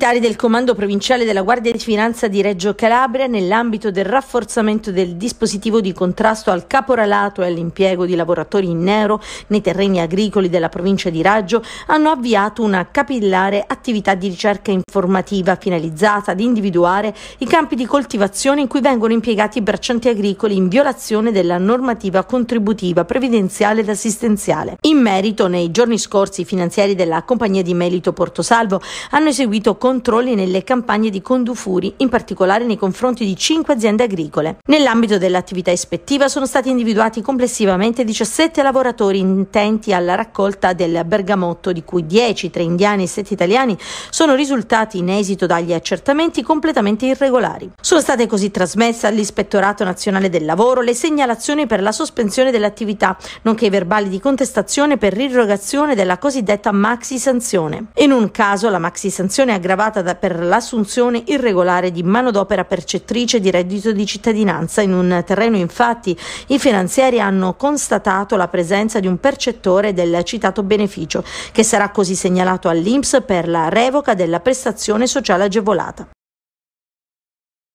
militari del Comando Provinciale della Guardia di Finanza di Reggio Calabria nell'ambito del rafforzamento del dispositivo di contrasto al caporalato e all'impiego di lavoratori in nero nei terreni agricoli della provincia di Raggio, hanno avviato una capillare attività di ricerca informativa finalizzata ad individuare i campi di coltivazione in cui vengono impiegati i braccianti agricoli in violazione della normativa contributiva previdenziale ed assistenziale. In merito, nei giorni scorsi i finanziari della compagnia di Melito Portosalvo hanno eseguito con controlli nelle campagne di condufuri, in particolare nei confronti di 5 aziende agricole. Nell'ambito dell'attività ispettiva sono stati individuati complessivamente 17 lavoratori intenti alla raccolta del bergamotto, di cui 10 3 indiani e 7 italiani sono risultati in esito dagli accertamenti completamente irregolari. Sono state così trasmesse all'Ispettorato Nazionale del Lavoro le segnalazioni per la sospensione dell'attività, nonché i verbali di contestazione per l'irrogazione della cosiddetta maxi sanzione. In un caso la maxi sanzione aggravata aggravata da, per l'assunzione irregolare di manodopera percettrice di reddito di cittadinanza. In un terreno infatti i finanzieri hanno constatato la presenza di un percettore del citato beneficio che sarà così segnalato all'Inps per la revoca della prestazione sociale agevolata.